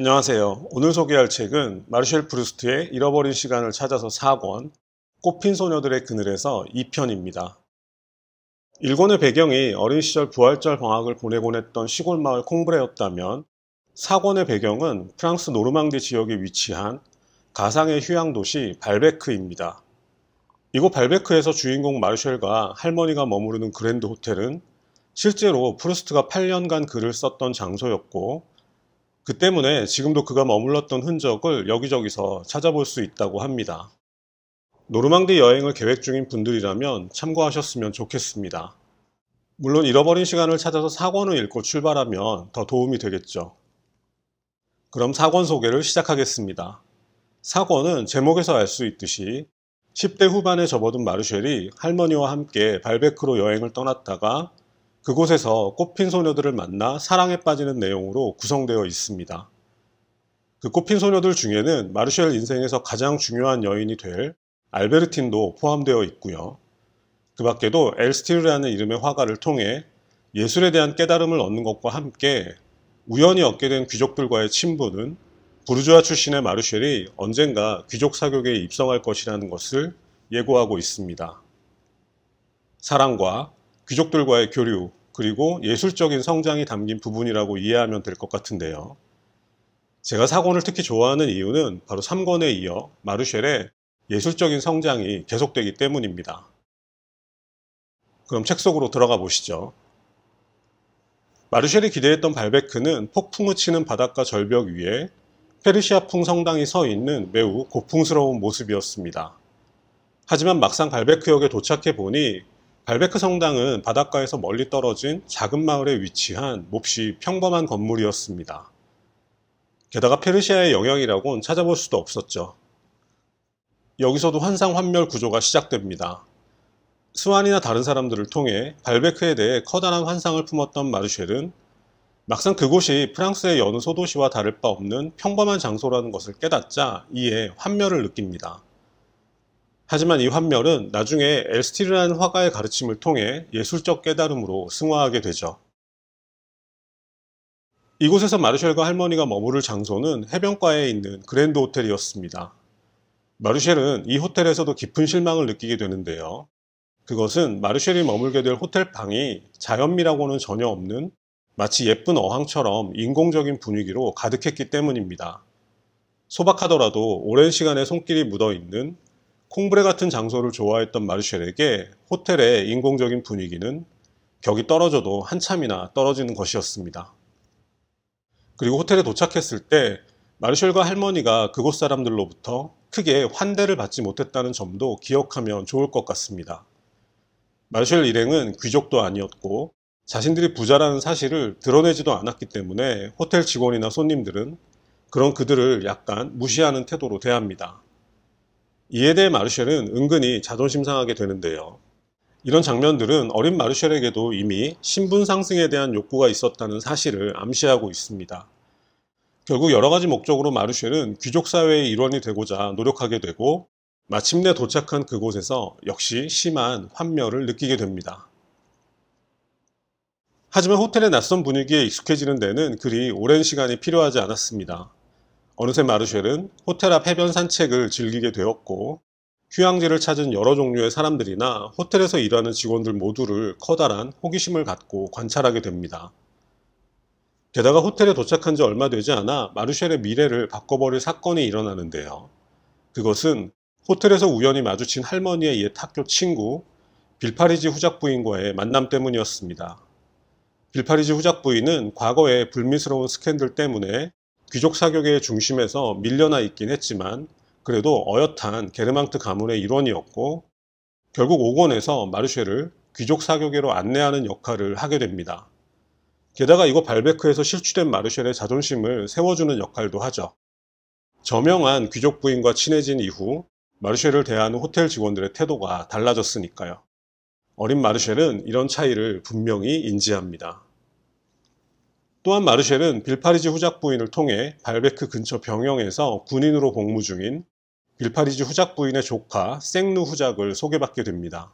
안녕하세요. 오늘 소개할 책은 마르셀 프루스트의 잃어버린 시간을 찾아서 4권, 꽃핀 소녀들의 그늘에서 2편입니다. 일권의 배경이 어린 시절 부활절 방학을 보내곤 했던 시골 마을 콩브레였다면 4권의 배경은 프랑스 노르망디 지역에 위치한 가상의 휴양 도시 발베크입니다. 이곳 발베크에서 주인공 마르셀과 할머니가 머무르는 그랜드 호텔은 실제로 프루스트가 8년간 글을 썼던 장소였고 그 때문에 지금도 그가 머물렀던 흔적을 여기저기서 찾아볼 수 있다고 합니다. 노르망디 여행을 계획 중인 분들이라면 참고하셨으면 좋겠습니다. 물론 잃어버린 시간을 찾아서 사권을 읽고 출발하면 더 도움이 되겠죠. 그럼 사권 소개를 시작하겠습니다. 사권은 제목에서 알 수 있듯이 10대 후반에 접어든 마르쉘이 할머니와 함께 발베크로 여행을 떠났다가 그곳에서 꽃핀 소녀들을 만나 사랑에 빠지는 내용으로 구성되어 있습니다. 그 꽃핀 소녀들 중에는 마르쉘 인생에서 가장 중요한 여인이 될 알베르틴도 포함되어 있고요. 그 밖에도 엘스티르라는 이름의 화가를 통해 예술에 대한 깨달음을 얻는 것과 함께 우연히 얻게 된 귀족들과의 친분은 부르주아 출신의 마르쉘이 언젠가 귀족 사격에 입성할 것이라는 것을 예고하고 있습니다. 사랑과 귀족들과의 교류, 그리고 예술적인 성장이 담긴 부분이라고 이해하면 될 것 같은데요. 제가 사권을 특히 좋아하는 이유는 바로 3권에 이어 마르쉘의 예술적인 성장이 계속되기 때문입니다. 그럼 책 속으로 들어가 보시죠. 마르쉘이 기대했던 발베크는 폭풍을 치는 바닷가 절벽 위에 페르시아풍 성당이 서 있는 매우 고풍스러운 모습이었습니다. 하지만 막상 발베크역에 도착해 보니 발베크 성당은 바닷가에서 멀리 떨어진 작은 마을에 위치한 몹시 평범한 건물이었습니다. 게다가 페르시아의 영향이라고는 찾아볼 수도 없었죠. 여기서도 환상환멸 구조가 시작됩니다. 스완이나 다른 사람들을 통해 발베크에 대해 커다란 환상을 품었던 마르쉘은 막상 그곳이 프랑스의 여느 소도시와 다를 바 없는 평범한 장소라는 것을 깨닫자 이에 환멸을 느낍니다. 하지만 이 환멸은 나중에 엘스티르라는 화가의 가르침을 통해 예술적 깨달음으로 승화하게 되죠. 이곳에서 마르셸과 할머니가 머무를 장소는 해변가에 있는 그랜드 호텔이었습니다. 마르셸은이 호텔에서도 깊은 실망을 느끼게 되는데요. 그것은 마르셸이 머물게 될 호텔 방이 자연미라고는 전혀 없는 마치 예쁜 어항처럼 인공적인 분위기로 가득했기 때문입니다. 소박하더라도 오랜 시간의 손길이 묻어있는 콩브레 같은 장소를 좋아했던 마르셸에게 호텔의 인공적인 분위기는 격이 떨어져도 한참이나 떨어지는 것이었습니다. 그리고 호텔에 도착했을 때마르셸과 할머니가 그곳 사람들로부터 크게 환대를 받지 못했다는 점도 기억하면 좋을 것 같습니다. 마르셸 일행은 귀족도 아니었고 자신들이 부자라는 사실을 드러내지도 않았기 때문에 호텔 직원이나 손님들은 그런 그들을 약간 무시하는 태도로 대합니다. 이에 대해 마르셸은 은근히 자존심 상하게 되는데요. 이런 장면들은 어린 마르셸에게도 이미 신분 상승에 대한 욕구가 있었다는 사실을 암시하고 있습니다. 결국 여러 가지 목적으로 마르셸은 귀족 사회의 일원이 되고자 노력하게 되고 마침내 도착한 그곳에서 역시 심한 환멸을 느끼게 됩니다. 하지만 호텔의 낯선 분위기에 익숙해지는 데는 그리 오랜 시간이 필요하지 않았습니다. 어느새 마르쉘은 호텔 앞 해변 산책을 즐기게 되었고 휴양지를 찾은 여러 종류의 사람들이나 호텔에서 일하는 직원들 모두를 커다란 호기심을 갖고 관찰하게 됩니다. 게다가 호텔에 도착한 지 얼마 되지 않아 마르쉘의 미래를 바꿔버릴 사건이 일어나는데요. 그것은 호텔에서 우연히 마주친 할머니의 옛 학교 친구 빌파리지 후작 부인과의 만남 때문이었습니다. 빌파리지 후작 부인은 과거의 불미스러운 스캔들 때문에 귀족 사격의 중심에서 밀려나 있긴 했지만 그래도 어엿한 게르망트 가문의 일원이었고 결국 오권에서 마르쉐를 귀족 사격계로 안내하는 역할을 하게 됩니다. 게다가 이거 발베크에서 실추된 마르쉘의 자존심을 세워주는 역할도 하죠. 저명한 귀족 부인과 친해진 이후 마르쉘을 대하는 호텔 직원들의 태도가 달라졌으니까요. 어린 마르쉘은 이런 차이를 분명히 인지합니다. 또한 마르셸은 빌파리지 후작 부인을 통해 발베크 근처 병영에서 군인으로 복무 중인 빌파리지 후작 부인의 조카 생루 후작을 소개받게 됩니다.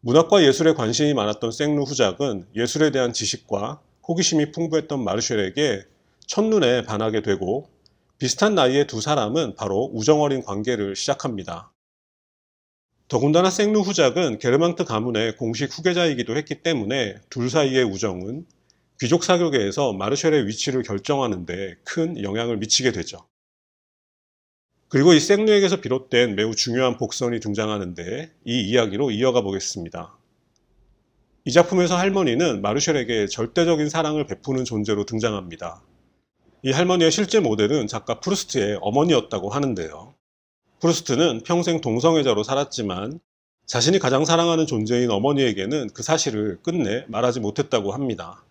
문학과 예술에 관심이 많았던 생루 후작은 예술에 대한 지식과 호기심이 풍부했던 마르셸에게 첫눈에 반하게 되고 비슷한 나이의 두 사람은 바로 우정어린 관계를 시작합니다. 더군다나 생루 후작은 게르망트 가문의 공식 후계자이기도 했기 때문에 둘 사이의 우정은 귀족 사교계에서 마르쉘의 위치를 결정하는데 큰 영향을 미치게 되죠. 그리고 이 생루에게서 비롯된 매우 중요한 복선이 등장하는데 이 이야기로 이어가 보겠습니다. 이 작품에서 할머니는 마르쉘에게 절대적인 사랑을 베푸는 존재로 등장합니다. 이 할머니의 실제 모델은 작가 프루스트의 어머니였다고 하는데요. 프루스트는 평생 동성애자로 살았지만 자신이 가장 사랑하는 존재인 어머니에게는 그 사실을 끝내 말하지 못했다고 합니다.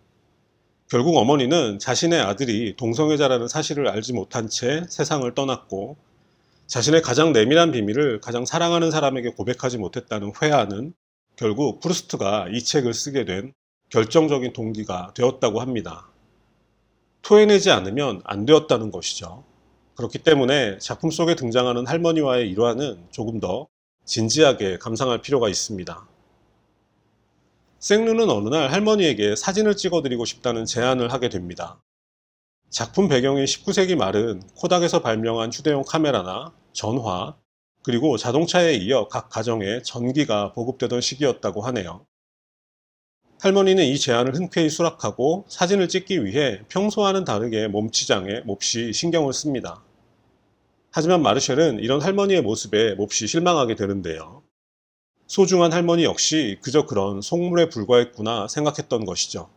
결국 어머니는 자신의 아들이 동성애자라는 사실을 알지 못한 채 세상을 떠났고 자신의 가장 내밀한 비밀을 가장 사랑하는 사람에게 고백하지 못했다는 회한은 결국 프루스트가 이 책을 쓰게 된 결정적인 동기가 되었다고 합니다. 토해내지 않으면 안 되었다는 것이죠. 그렇기 때문에 작품 속에 등장하는 할머니와의 일화는 조금 더 진지하게 감상할 필요가 있습니다. 생루는 어느 날 할머니에게 사진을 찍어드리고 싶다는 제안을 하게 됩니다. 작품 배경인 19세기 말은 코닥에서 발명한 휴대용 카메라나 전화, 그리고 자동차에 이어 각 가정에 전기가 보급되던 시기였다고 하네요. 할머니는 이 제안을 흔쾌히 수락하고 사진을 찍기 위해 평소와는 다르게 몸치장에 몹시 신경을 씁니다. 하지만 마르셸은 이런 할머니의 모습에 몹시 실망하게 되는데요. 소중한 할머니 역시 그저 그런 속물에 불과했구나 생각했던 것이죠.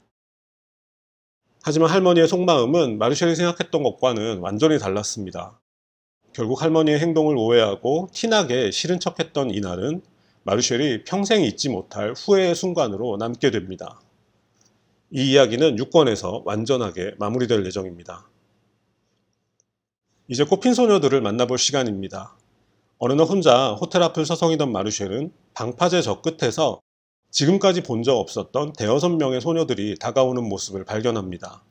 하지만 할머니의 속마음은 마르셸이 생각했던 것과는 완전히 달랐습니다. 결국 할머니의 행동을 오해하고 티나게 싫은 척했던 이날은 마르셸이 평생 잊지 못할 후회의 순간으로 남게 됩니다. 이 이야기는 6권에서 완전하게 마무리될 예정입니다. 이제 꽃핀 소녀들을 만나볼 시간입니다. 어느 날 혼자 호텔 앞을 서성이던 마르쉘은 방파제 저 끝에서 지금까지 본 적 없었던 대여섯 명의 소녀들이 다가오는 모습을 발견합니다.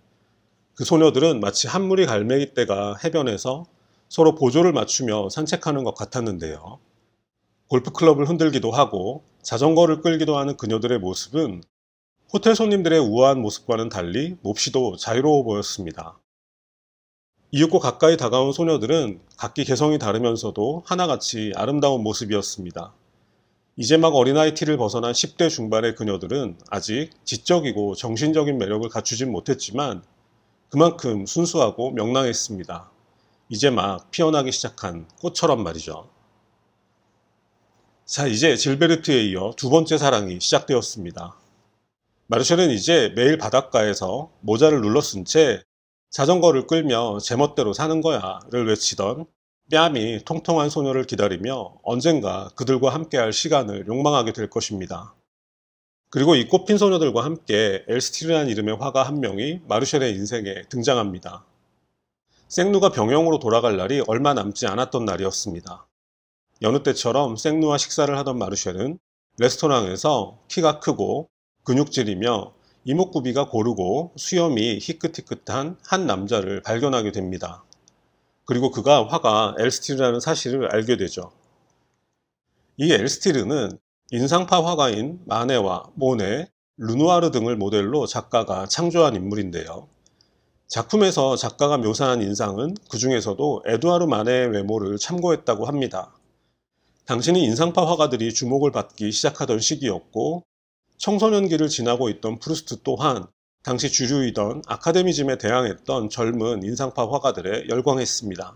그 소녀들은 마치 한 무리 갈매기 떼가 해변에서 서로 보조를 맞추며 산책하는 것 같았는데요. 골프클럽을 흔들기도 하고 자전거를 끌기도 하는 그녀들의 모습은 호텔 손님들의 우아한 모습과는 달리 몹시도 자유로워 보였습니다. 이윽고 가까이 다가온 소녀들은 각기 개성이 다르면서도 하나같이 아름다운 모습이었습니다. 이제 막 어린아이 티를 벗어난 10대 중반의 그녀들은 아직 지적이고 정신적인 매력을 갖추진 못했지만 그만큼 순수하고 명랑했습니다. 이제 막 피어나기 시작한 꽃처럼 말이죠. 자, 이제 질베르트에 이어 두 번째 사랑이 시작되었습니다. 마르셀은 이제 매일 바닷가에서 모자를 눌러 쓴채 자전거를 끌며 제멋대로 사는 거야를 외치던 뺨이 통통한 소녀를 기다리며 언젠가 그들과 함께할 시간을 욕망하게 될 것입니다. 그리고 이 꽃핀 소녀들과 함께 엘스티르라는 이름의 화가 한 명이 마르셸의 인생에 등장합니다. 생누가 병영으로 돌아갈 날이 얼마 남지 않았던 날이었습니다. 여느 때처럼 생누와 식사를 하던 마르셸은 레스토랑에서 키가 크고 근육질이며 이목구비가 고르고 수염이 희끗희끗한 한 남자를 발견하게 됩니다. 그리고 그가 화가 엘스티르라는 사실을 알게 되죠. 이 엘스티르는 인상파 화가인 마네와 모네, 르누아르 등을 모델로 작가가 창조한 인물인데요. 작품에서 작가가 묘사한 인상은 그 중에서도 에두아르 마네의 외모를 참고했다고 합니다. 당신이 인상파 화가들이 주목을 받기 시작하던 시기였고 청소년기를 지나고 있던 프루스트 또한 당시 주류이던 아카데미즘에 대항했던 젊은 인상파 화가들에 열광했습니다.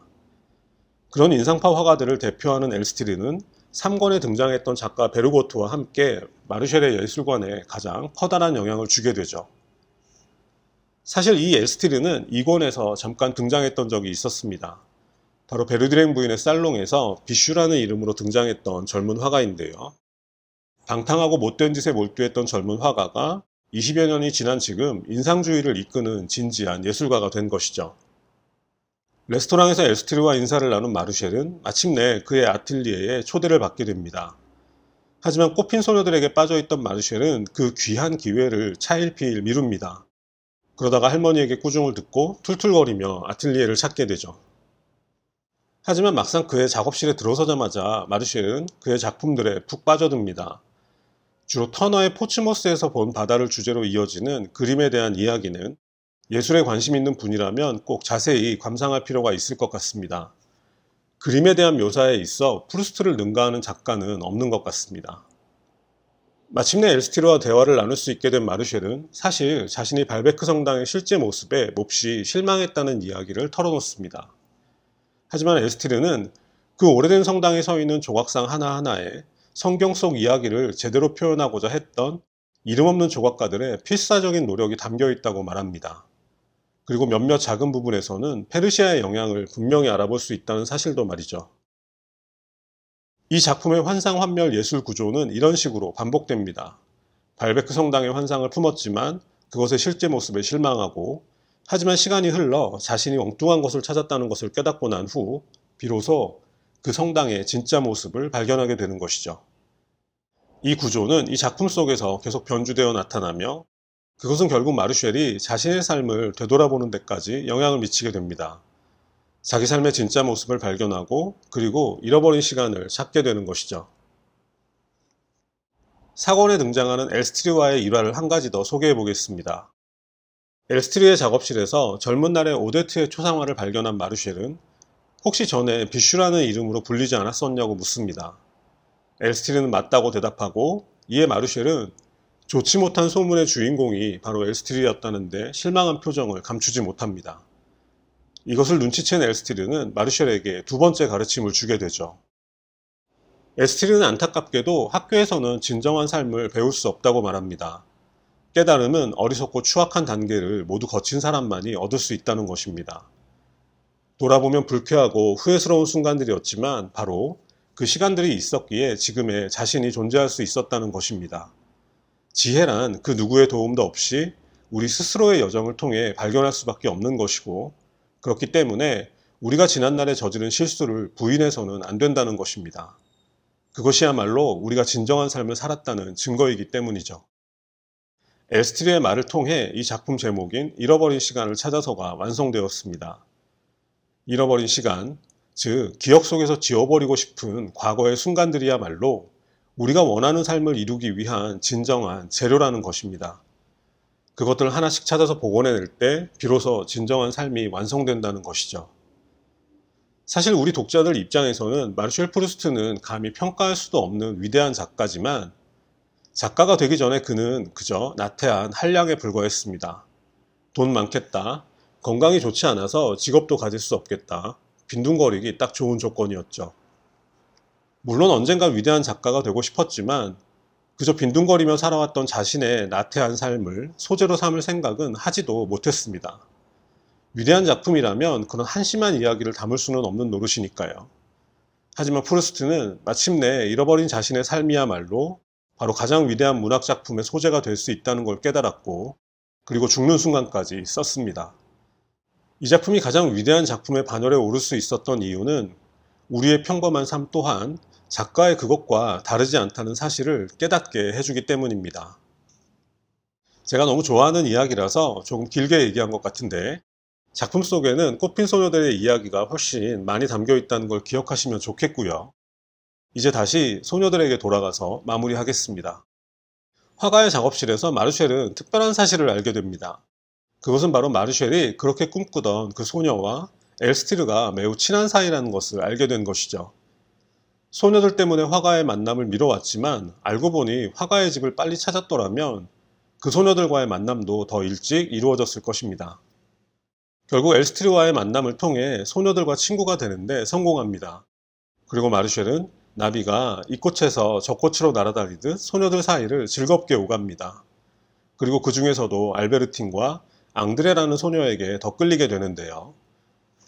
그런 인상파 화가들을 대표하는 엘스티리는 3권에 등장했던 작가 베르고트와 함께 마르셸의 예술관에 가장 커다란 영향을 주게 되죠. 사실 이엘스티리는 2권에서 잠깐 등장했던 적이 있었습니다. 바로 베르드랭 부인의 살롱에서 비슈라는 이름으로 등장했던 젊은 화가인데요. 방탕하고 못된 짓에 몰두했던 젊은 화가가 20여 년이 지난 지금 인상주의를 이끄는 진지한 예술가가 된 것이죠. 레스토랑에서 엘스트르와 인사를 나눈 마르쉘은 마침내 그의 아틀리에에 초대를 받게 됩니다. 하지만 꽃핀 소녀들에게 빠져있던 마르쉘은 그 귀한 기회를 차일피일 미룹니다. 그러다가 할머니에게 꾸중을 듣고 툴툴거리며 아틀리에를 찾게 되죠. 하지만 막상 그의 작업실에 들어서자마자 마르쉘은 그의 작품들에 푹 빠져듭니다. 주로 터너의 포츠머스에서 본 바다를 주제로 이어지는 그림에 대한 이야기는 예술에 관심 있는 분이라면 꼭 자세히 감상할 필요가 있을 것 같습니다. 그림에 대한 묘사에 있어 프루스트를 능가하는 작가는 없는 것 같습니다. 마침내 엘스티르와 대화를 나눌 수 있게 된 마르쉘은 사실 자신이 발베크 성당의 실제 모습에 몹시 실망했다는 이야기를 털어놓습니다. 하지만 엘스티르는 그 오래된 성당에 서 있는 조각상 하나하나에 성경 속 이야기를 제대로 표현하고자 했던 이름 없는 조각가들의 필사적인 노력이 담겨 있다고 말합니다. 그리고 몇몇 작은 부분에서는 페르시아의 영향을 분명히 알아볼 수 있다는 사실도 말이죠. 이 작품의 환상 환멸 예술 구조는 이런 식으로 반복됩니다. 발베크 성당의 환상을 품었지만 그것의 실제 모습에 실망하고 하지만 시간이 흘러 자신이 엉뚱한 것을 찾았다는 것을 깨닫고 난 후 비로소 그 성당의 진짜 모습을 발견하게 되는 것이죠. 이 구조는 이 작품 속에서 계속 변주되어 나타나며 그것은 결국 마르쉘이 자신의 삶을 되돌아보는 데까지 영향을 미치게 됩니다. 자기 삶의 진짜 모습을 발견하고 그리고 잃어버린 시간을 찾게 되는 것이죠. 사건에 등장하는 엘스트리와의 일화를 한 가지 더 소개해 보겠습니다. 엘스트리의 작업실에서 젊은 날의 오데트의 초상화를 발견한 마르쉘은 혹시 전에 비슈라는 이름으로 불리지 않았었냐고 묻습니다. 엘스리는 맞다고 대답하고 이에 마르쉘은 좋지 못한 소문의 주인공이 바로 엘스틸리였다는데 실망한 표정을 감추지 못합니다. 이것을 눈치챈 엘스틸는 마르쉘에게 두 번째 가르침을 주게 되죠. 엘스틸는 안타깝게도 학교에서는 진정한 삶을 배울 수 없다고 말합니다. 깨달음은 어리석고 추악한 단계를 모두 거친 사람만이 얻을 수 있다는 것입니다. 돌아보면 불쾌하고 후회스러운 순간들이었지만 바로 그 시간들이 있었기에 지금의 자신이 존재할 수 있었다는 것입니다. 지혜란 그 누구의 도움도 없이 우리 스스로의 여정을 통해 발견할 수밖에 없는 것이고 그렇기 때문에 우리가 지난날에 저지른 실수를 부인해서는 안 된다는 것입니다. 그것이야말로 우리가 진정한 삶을 살았다는 증거이기 때문이죠. 에스트리의 말을 통해 이 작품 제목인 잃어버린 시간을 찾아서가 완성되었습니다. 잃어버린 시간, 즉, 기억 속에서 지워버리고 싶은 과거의 순간들이야말로 우리가 원하는 삶을 이루기 위한 진정한 재료라는 것입니다. 그것들을 하나씩 찾아서 복원해낼 때 비로소 진정한 삶이 완성된다는 것이죠. 사실 우리 독자들 입장에서는 마르셀 프루스트는 감히 평가할 수도 없는 위대한 작가지만 작가가 되기 전에 그는 그저 나태한 한량에 불과했습니다. 돈 많겠다. 건강이 좋지 않아서 직업도 가질 수 없겠다. 빈둥거리기 딱 좋은 조건이었죠. 물론 언젠가 위대한 작가가 되고 싶었지만 그저 빈둥거리며 살아왔던 자신의 나태한 삶을 소재로 삼을 생각은 하지도 못했습니다. 위대한 작품이라면 그런 한심한 이야기를 담을 수는 없는 노릇이니까요. 하지만 프루스트는 마침내 잃어버린 자신의 삶이야말로 바로 가장 위대한 문학 작품의 소재가 될 수 있다는 걸 깨달았고 그리고 죽는 순간까지 썼습니다. 이 작품이 가장 위대한 작품의 반열에 오를 수 있었던 이유는 우리의 평범한 삶 또한 작가의 그것과 다르지 않다는 사실을 깨닫게 해주기 때문입니다. 제가 너무 좋아하는 이야기라서 조금 길게 얘기한 것 같은데 작품 속에는 꽃핀 소녀들의 이야기가 훨씬 많이 담겨 있다는 걸 기억하시면 좋겠고요. 이제 다시 소녀들에게 돌아가서 마무리하겠습니다. 화가의 작업실에서 마르쉘은 특별한 사실을 알게 됩니다. 그것은 바로 마르쉘이 그렇게 꿈꾸던 그 소녀와 엘스티르가 매우 친한 사이라는 것을 알게 된 것이죠. 소녀들 때문에 화가의 만남을 미뤄왔지만 알고 보니 화가의 집을 빨리 찾았더라면 그 소녀들과의 만남도 더 일찍 이루어졌을 것입니다. 결국 엘스티르와의 만남을 통해 소녀들과 친구가 되는데 성공합니다. 그리고 마르쉘은 나비가 이 꽃에서 저 꽃으로 날아다니듯 소녀들 사이를 즐겁게 오갑니다. 그리고 그 중에서도 알베르틴과 앙드레라는 소녀에게 더 끌리게 되는데요.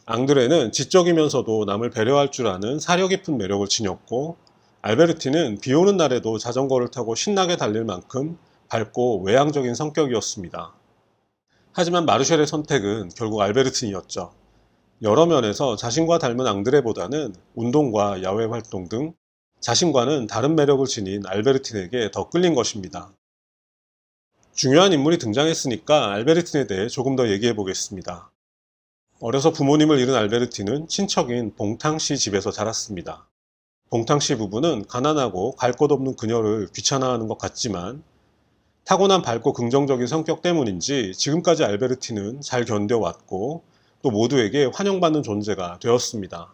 앙드레는 지적이면서도 남을 배려할 줄 아는 사려 깊은 매력을 지녔고 알베르티는 비 오는 날에도 자전거를 타고 신나게 달릴 만큼 밝고 외향적인 성격이었습니다. 하지만 마르셸의 선택은 결국 알베르틴이었죠. 여러 면에서 자신과 닮은 앙드레보다는 운동과 야외 활동 등 자신과는 다른 매력을 지닌 알베르틴에게 더 끌린 것입니다. 중요한 인물이 등장했으니까 알베르틴에 대해 조금 더 얘기해 보겠습니다. 어려서 부모님을 잃은 알베르틴은 친척인 봉탕 씨 집에서 자랐습니다. 봉탕 씨 부부는 가난하고 갈 곳 없는 그녀를 귀찮아하는 것 같지만 타고난 밝고 긍정적인 성격 때문인지 지금까지 알베르틴은 잘 견뎌왔고 또 모두에게 환영받는 존재가 되었습니다.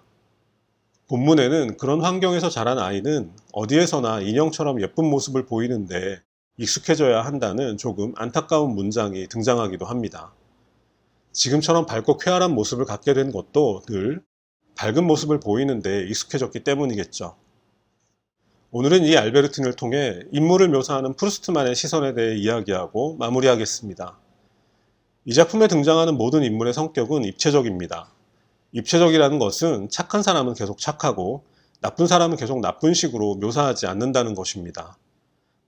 본문에는 그런 환경에서 자란 아이는 어디에서나 인형처럼 예쁜 모습을 보이는데 익숙해져야 한다는 조금 안타까운 문장이 등장하기도 합니다. 지금처럼 밝고 쾌활한 모습을 갖게 된 것도 늘 밝은 모습을 보이는데 익숙해졌기 때문이겠죠. 오늘은 이 알베르틴을 통해 인물을 묘사하는 프루스트만의 시선에 대해 이야기하고 마무리하겠습니다. 이 작품에 등장하는 모든 인물의 성격은 입체적입니다. 입체적이라는 것은 착한 사람은 계속 착하고 나쁜 사람은 계속 나쁜 식으로 묘사하지 않는다는 것입니다.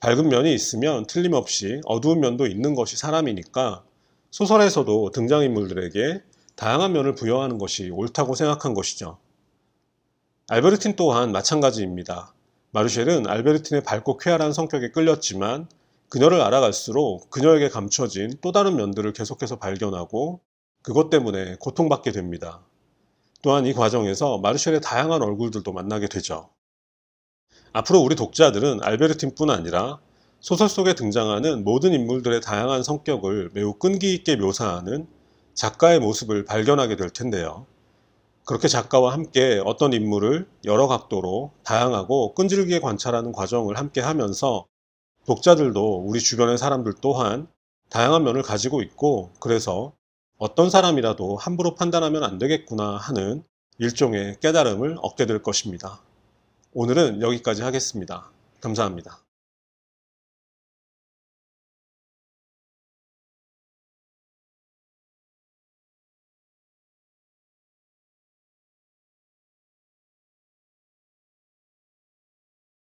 밝은 면이 있으면 틀림없이 어두운 면도 있는 것이 사람이니까 소설에서도 등장인물들에게 다양한 면을 부여하는 것이 옳다고 생각한 것이죠. 알베르틴 또한 마찬가지입니다. 마르셸은 알베르틴의 밝고 쾌활한 성격에 끌렸지만 그녀를 알아갈수록 그녀에게 감춰진 또 다른 면들을 계속해서 발견하고 그것 때문에 고통받게 됩니다. 또한 이 과정에서 마르셸의 다양한 얼굴들도 만나게 되죠. 앞으로 우리 독자들은 알베르틴뿐 아니라 소설 속에 등장하는 모든 인물들의 다양한 성격을 매우 끈기 있게 묘사하는 작가의 모습을 발견하게 될 텐데요. 그렇게 작가와 함께 어떤 인물을 여러 각도로 다양하고 끈질기게 관찰하는 과정을 함께 하면서 독자들도 우리 주변의 사람들 또한 다양한 면을 가지고 있고 그래서 어떤 사람이라도 함부로 판단하면 안 되겠구나 하는 일종의 깨달음을 얻게 될 것입니다. 오늘은 여기까지 하겠습니다. 감사합니다.